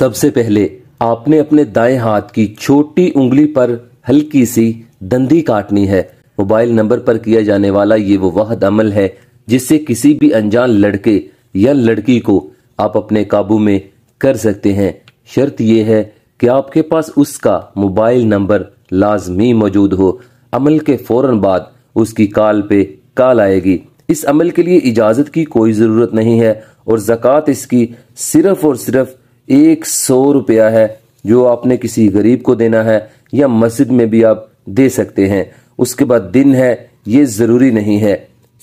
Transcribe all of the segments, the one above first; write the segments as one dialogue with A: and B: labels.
A: सबसे पहले आपने अपने दाएं हाथ की छोटी उंगली पर हल्की सी दंदी काटनी है मोबाइल नंबर पर किया जाने वाला ये वो वह अमल है जिससे किसी भी अनजान लड़के या लड़की को आप अपने काबू में कर सकते हैं शर्त यह है कि आपके पास उसका मोबाइल नंबर लाजमी मौजूद हो अमल के फौरन बाद उसकी काल पे काल आएगी इस अमल के लिए इजाज़त की कोई ज़रूरत नहीं है और जक़ात इसकी सिर्फ़ और सिर्फ़ एक सौ रुपया है जो आपने किसी गरीब को देना है या मस्जिद में भी आप दे सकते हैं उसके बाद दिन है ये ज़रूरी नहीं है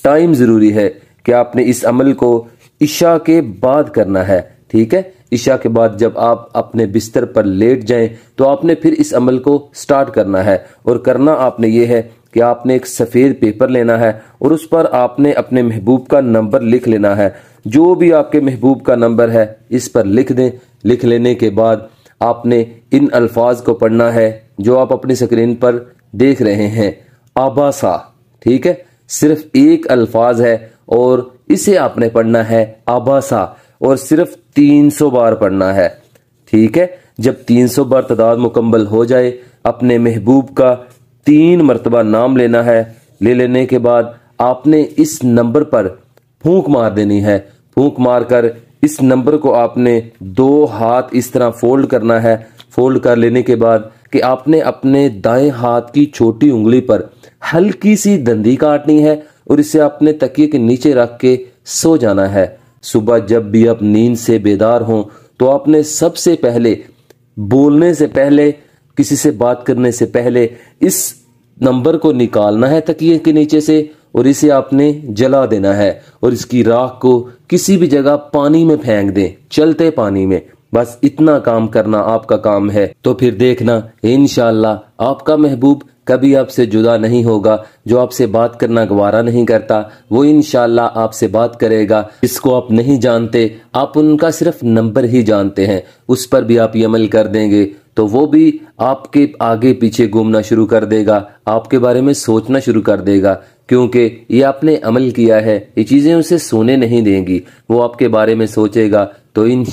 A: टाइम ज़रूरी है कि आपने इस अमल को ईशा के बाद करना है ठीक है ईशा के बाद जब आप अपने बिस्तर पर लेट जाएं तो आपने फिर इस अमल को स्टार्ट करना है और करना आपने ये है कि आपने एक सफ़ेद पेपर लेना है और उस पर आपने अपने महबूब का नंबर लिख लेना है जो भी आपके महबूब का नंबर है इस पर लिख दें लिख लेने के बाद आपने इन अल्फाज को पढ़ना है जो आप अपनी स्क्रीन पर देख रहे हैं आबासा ठीक है सिर्फ एक अल्फाज है और इसे आपने पढ़ना है आबासा और सिर्फ 300 बार पढ़ना है ठीक है जब 300 बार तादाद मुकम्मल हो जाए अपने महबूब का तीन मरतबा नाम लेना है ले लेने के बाद आपने इस नंबर पर फूक मार देनी है फूक मारकर इस नंबर को आपने दो हाथ इस तरह फोल्ड करना है फोल्ड कर लेने के बाद कि आपने अपने दाएं हाथ की छोटी उंगली पर हल्की सी दंदी काटनी है और इसे आपने तकिए के नीचे रख के सो जाना है सुबह जब भी आप नींद से बेदार हों तो आपने सबसे पहले बोलने से पहले किसी से बात करने से पहले इस नंबर को निकालना है तकिए के नीचे से और इसे आपने जला देना है और इसकी राख को किसी भी जगह पानी में फेंक दें चलते पानी में बस इतना काम करना आपका काम है तो फिर देखना इनशाला आपका महबूब कभी आपसे जुदा नहीं होगा जो आपसे बात करना गवारा नहीं करता वो इनशाला आपसे बात करेगा जिसको आप नहीं जानते आप उनका सिर्फ नंबर ही जानते हैं उस पर भी आप ये अमल कर देंगे तो वो भी आपके आगे पीछे घूमना शुरू कर देगा आपके बारे में सोचना शुरू कर देगा क्योंकि ये आपने अमल किया है ये चीज़ें उसे सोने नहीं देंगी वो आपके बारे में सोचेगा तो इन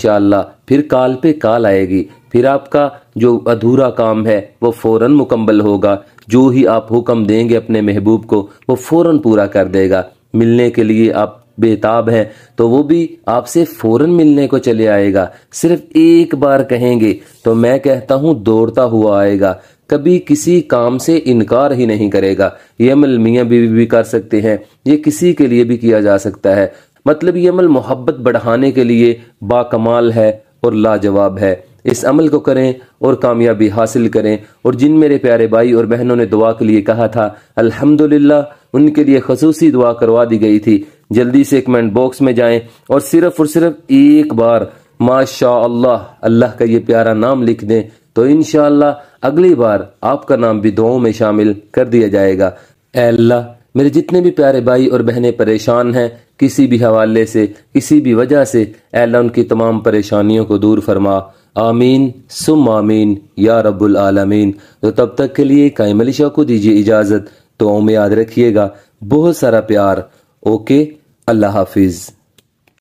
A: फिर काल पे काल आएगी फिर आपका जो अधूरा काम है वो फौरन मुकम्मल होगा जो ही आप हुक्म देंगे अपने महबूब को वो फौरन पूरा कर देगा मिलने के लिए आप बेताब हैं तो वो भी आपसे फ़ौरन मिलने को चले आएगा सिर्फ एक बार कहेंगे तो मैं कहता हूँ दौड़ता हुआ आएगा कभी किसी काम से इनकार ही नहीं करेगा ये अमल मियाँ बीवी भी कर सकते हैं ये किसी के लिए भी किया जा सकता है मतलब ये अमल मोहब्बत बढ़ाने के लिए बाकमाल है और लाजवाब है इस अमल को करें और कामयाबी हासिल करें और जिन मेरे प्यारे भाई और बहनों ने दुआ के लिए कहा था अल्हम्दुलिल्लाह उनके लिए खसूसी दुआ करवा दी गई थी जल्दी से कमेंट बॉक्स में जाएं और सिर्फ और सिर्फ एक बार माशा अल्लाह अल्लाह का ये प्यारा नाम लिख दें तो इन अगली बार आपका नाम भी दुआओं में शामिल कर दिया जाएगा अल्लाह मेरे जितने भी प्यारे भाई और बहनें परेशान हैं किसी भी हवाले से किसी भी वजह से अल्लाह उनकी तमाम परेशानियों को दूर फरमा आमीन सुम आमीन या रबुल आलमीन तो तब तक के लिए कायम अली को दीजिए इजाज़त तो में याद रखिएगा बहुत सारा प्यार ओके अल्लाह हाफिज़